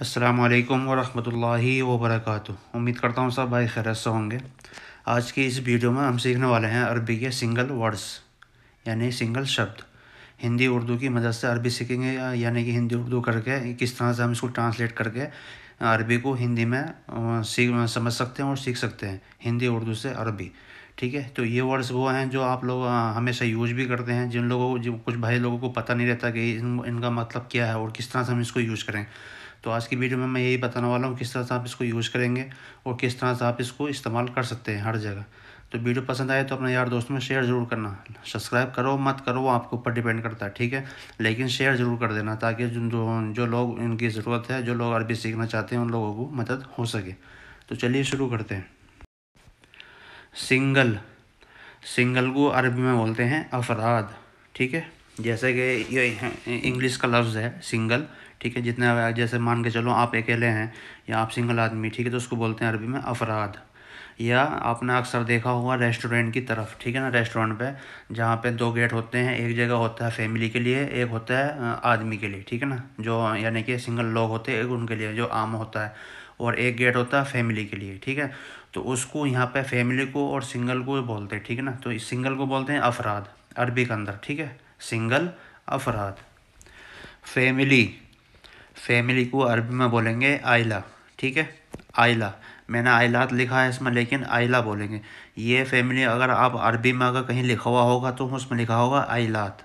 अस्सलाम वालेकुम वरहमतुल्लाहि उम्मीद करता हूँ सब भाई खैरत से होंगे आज की इस वीडियो में हम सीखने वाले हैं अरबी के सिंगल वर्ड्स यानी सिंगल शब्द हिंदी उर्दू की मदद से अरबी सीखेंगे यानी कि हिंदी उर्दू करके किस तरह से हम इसको ट्रांसलेट करके अरबी को हिंदी में सीख समझ सकते हैं और सीख सकते हैं हिंदी उर्दू से अरबी ठीक है तो ये वर्ड्स वो हैं जो आप लोग हमेशा यूज भी करते हैं जिन लोगों को कुछ भाई लोगों को पता नहीं रहता कि इन, इनका मतलब क्या है और किस तरह से हम इसको यूज़ करें तो आज की वीडियो में मैं यही बताने वाला हूँ किस तरह से आप इसको यूज़ करेंगे और किस तरह से आप इसको इस्तेमाल कर सकते हैं हर जगह तो वीडियो पसंद आए तो अपने यार दोस्तों में शेयर ज़रूर करना सब्सक्राइब करो मत करो वो आपके ऊपर डिपेंड करता है ठीक है लेकिन शेयर ज़रूर कर देना ताकि जो जो लोग इनकी ज़रूरत है जो लोग अरबी सीखना चाहते हैं उन लोगों को मदद हो सके तो चलिए शुरू करते हैं सिंगल सिंगल को अरबी में बोलते हैं अफराद ठीक है जैसे कि ये इंग्लिश का लफ्ज़ है सिंगल ठीक है जितना जैसे मान के चलो आप अकेले हैं या आप सिंगल आदमी ठीक है तो उसको बोलते हैं अरबी में अफराद या आपने अक्सर देखा होगा रेस्टोरेंट की तरफ ठीक है ना रेस्टोरेंट पे जहाँ पे दो गेट होते हैं एक जगह होता है फैमिली के लिए एक होता है आदमी के लिए ठीक है ना जो यानी कि सिंगल लोग होते हैं एक उनके लिए जो आम होता है और एक गेट होता है फैमिली के लिए ठीक है तो उसको यहाँ पे फैमिली को और सिंगल को बोलते हैं ठीक है ना तो सिंगल को बोलते हैं अफराद अरबी के अंदर ठीक है सिंगल अफराद फैमिली फैमिली को अरबी में बोलेंगे आयला ठीक है आयला मैंने आयलात लिखा है इसमें लेकिन आयला बोलेंगे ये फैमिली अगर आप अरबी में अगर कहीं लिखा हुआ होगा तो उसमें लिखा होगा आयलात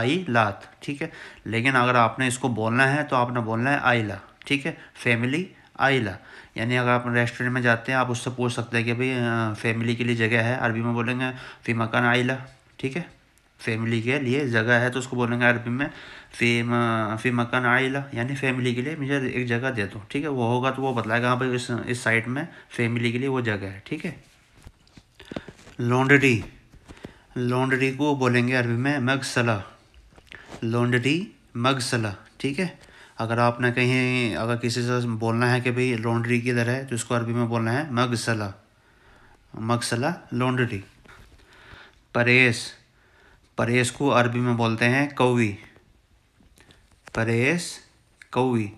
आई लात ठीक है लेकिन अगर आपने इसको बोलना है तो आपने बोलना है आयला ठीक है फैमिली आयला यानी अगर आप रेस्टोरेंट में जाते हैं आप उससे पूछ सकते हैं कि भाई फैमिली के लिए जगह है अरबी में बोलेंगे फिर मकान आयला ठीक है फैमिली के लिए जगह है तो उसको बोलेंगे अरबी में फेम फी मकान आइला यानी फैमिली के लिए मुझे एक जगह दे दो ठीक है वो होगा तो वो बतलाएगा हाँ भाई इस इस साइड में फैमिली के लिए वो जगह है ठीक है लॉन्ड्री लॉन्ड्री को बोलेंगे अरबी में मगसला लॉन्ड्री मगसला ठीक है अगर आपने कहीं अगर किसी से बोलना है कि भाई लॉन्ड्री किधर है तो उसको अरबी में बोलना है मगसला मगसला लॉन्ड्री परेस परेश को अरबी में बोलते हैं कौवी परेश कौवी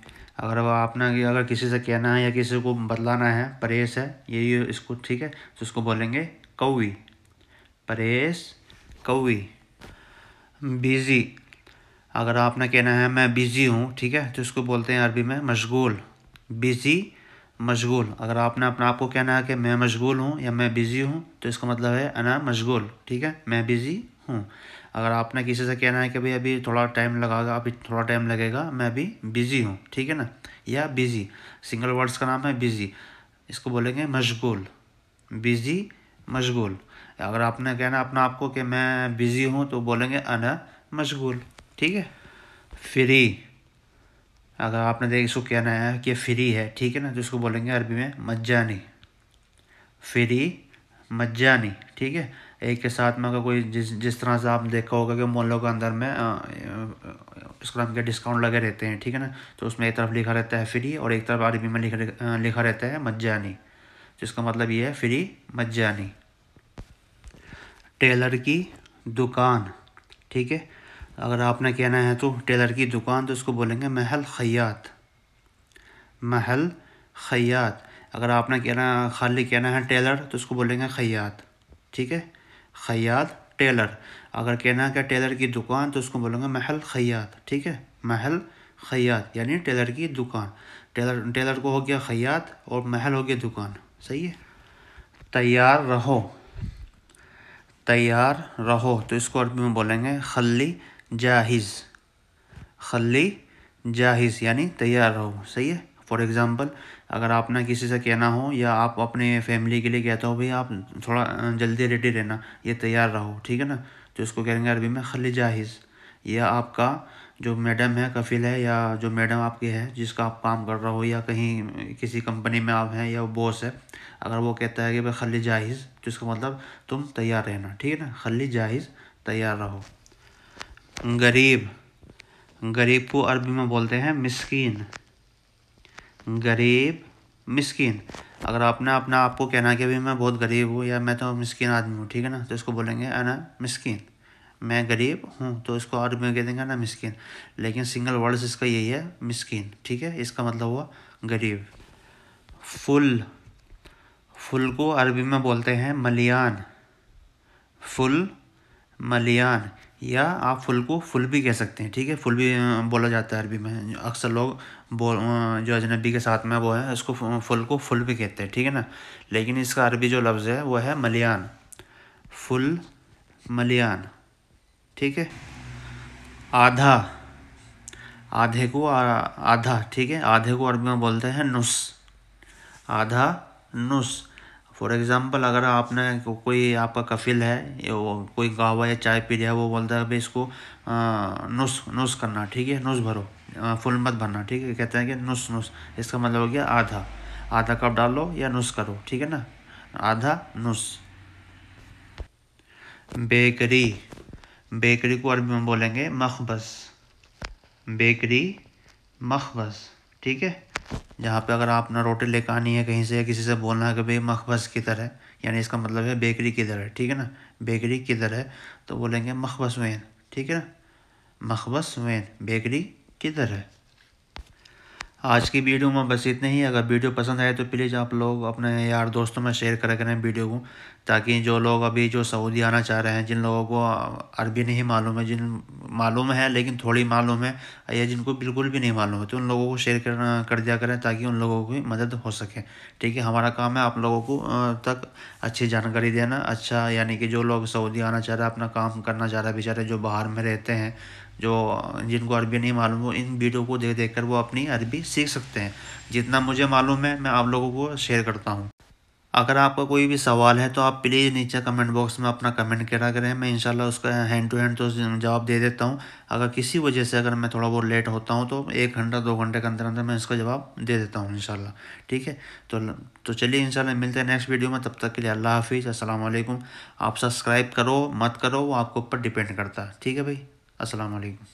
अगर अब आपने अगर किसी से कहना है या किसी को बदलाना है परेश है यही इसको ठीक है तो उसको बोलेंगे कौवी परेश कौवी बिज़ी अगर आपने कहना है मैं बिज़ी हूँ ठीक है तो इसको बोलते हैं अरबी में मशगूल बिज़ी मशगूल अगर आपने अपना आपको कहना है कि मैं मशगूल हूँ या मैं बिज़ी हूँ तो इसका मतलब है अना मशगूल ठीक है मैं बिज़ी हूँ अगर आपने किसी से कहना है कि भाई अभी थोड़ा टाइम लगाएगा अभी थोड़ा टाइम लगेगा मैं अभी बिज़ी हूँ ठीक है ना या बिज़ी सिंगल वर्ड्स का नाम है बिज़ी इसको बोलेंगे मशगूल बिज़ी मशगूल अगर आपने कहना अपना आपको कि मैं बिज़ी हूँ तो बोलेंगे अन मशगूल ठीक है फ्री अगर आपने देख इसको कहना है कि फ्री है ठीक है ना तो इसको बोलेंगे अरबी में मज्जानी फ्री मज्जानी ठीक है एक के साथ में अगर कोई जिस जिस तरह से आप देखा होगा कि मोहल्लों के अंदर में स्क्रम के डिस्काउंट लगे रहते हैं ठीक है ना तो उसमें एक तरफ लिखा रहता है फ्री और एक तरफ अरबी में लिखा लिखा रहता है मज्जानी जिसका मतलब ये है फ्री मज्जानी टेलर की दुकान ठीक है अगर आपने कहना है तो टेलर की दुकान तो उसको बोलेंगे महल खयात महल खयात अगर आपने कहना खाली कहना है टेलर तो उसको बोलेंगे खयात ठीक है खयात टेलर अगर कहना है क्या टेलर की दुकान तो उसको बोलेंगे महल खयात ठीक है महल खयात यानी टेलर की दुकान टेलर टेलर को हो गया खयात और महल हो गया दुकान सही है तैयार रहो तैयार रहो तो इसको अरबी में बोलेंगे खली जाहिज़ खली जाहिज़ यानी तैयार रहो सही है फॉर एग्ज़ाम्पल अगर आप ना किसी से कहना हो या आप अपने फैमिली के लिए कहता हो भाई आप थोड़ा जल्दी रेडी रहना ये तैयार रहो ठीक है ना तो इसको कहेंगे अरबी में खली जाहिज़ या आपका जो मैडम है कफिल है या जो मैडम आपकी है जिसका आप काम कर रहे हो या कहीं किसी कंपनी में आप हैं या बॉस है अगर वो कहता है कि भाई खली जाहिज़ तो इसका मतलब तुम तैयार रहना ठीक है ना खली जाहिज़ तैयार रहो गरीब गरीब को अरबी में बोलते हैं मिसकीन गरीब मिस्किन अगर आपने अपना आपको कहना कि भाई मैं बहुत गरीब हूँ या मैं तो मिस्किन आदमी हूँ ठीक है ना तो इसको बोलेंगे है ना मिस्किन मैं गरीब हूँ तो इसको और में कह देंगे ना मिस्किन लेकिन सिंगल वर्ड्स इसका यही है मिस्किन ठीक है इसका मतलब हुआ गरीब फुल फुल को अरबी में बोलते हैं मलियान फुल मलियान या आप फुल को फुल भी कह सकते हैं ठीक है फुल भी बोला जाता है अरबी में अक्सर लोग बोल जो अजनबी के साथ में वो है उसको फुल को फुल भी कहते हैं ठीक है ना लेकिन इसका अरबी जो लफ्ज़ है वो है मलियान फुल मलियान ठीक है आधा आधे को आ, आधा ठीक है आधे को अरबी में बोलते हैं नुस आधा नुस फॉर एग्ज़ाम्पल अगर आपने को, कोई आपका कफिल है या कोई गावा या चाय पी लिया वो बोलता है भाई इसको नुस नुस करना ठीक है नुस भरो फुल मत भरना ठीक है कहते हैं कि नुस नुस इसका मतलब हो गया आधा आधा कप डालो या नुस करो ठीक है ना आधा नुस बेकरी बेकरी को अरबी में बोलेंगे मखबस बेकरी मखबस ठीक है जहाँ पे अगर आप ना रोटी लेकर आनी है कहीं से या किसी से बोलना है कि भाई मखबस किधर है यानी इसका मतलब है बेकरी किधर है ठीक है ना बेकरी किधर है तो बोलेंगे मखबस वैन ठीक है ना मखबस वैन बेकरी किधर है आज की वीडियो में बस इतने ही अगर वीडियो पसंद आए तो प्लीज़ आप लोग अपने यार दोस्तों में शेयर करा करें वीडियो को ताकि जो लोग अभी जो सऊदी आना चाह रहे हैं जिन लोगों को अरबी नहीं मालूम है जिन मालूम है लेकिन थोड़ी मालूम है या जिनको बिल्कुल भी नहीं मालूम है तो उन लोगों को शेयर कर, कर दिया करें ताकि उन लोगों की मदद हो सके ठीक है हमारा काम है आप लोगों को तक अच्छी जानकारी देना अच्छा यानी कि जो लोग सऊदी आना चाह रहे हैं अपना काम करना चाह रहे हैं बेचारे जो बाहर में रहते हैं जो जिनको अरबी नहीं मालूम हो इन वीडियो को देख देख कर वो अपनी अरबी सीख सकते हैं जितना मुझे मालूम है मैं आप लोगों को शेयर करता हूँ अगर आपका कोई भी सवाल है तो आप प्लीज़ नीचे कमेंट बॉक्स में अपना कमेंट करा करें मैं इंशाल्लाह उसका हैंड टू हैंड तो जवाब दे देता हूँ अगर किसी वजह से अगर मैं थोड़ा बहुत लेट होता हूँ तो एक घंटा दो घंटे के अंदर अंदर मैं इसका जवाब दे देता हूँ इंशाल्लाह ठीक है तो तो चलिए इंशाल्लाह मिलते हैं नेक्स्ट वीडियो में तब तक के लिए अल्लाह हाफिज़ असल आप सब्सक्राइब करो मत करो वो आपके ऊपर डिपेंड करता है ठीक है भाई असलकम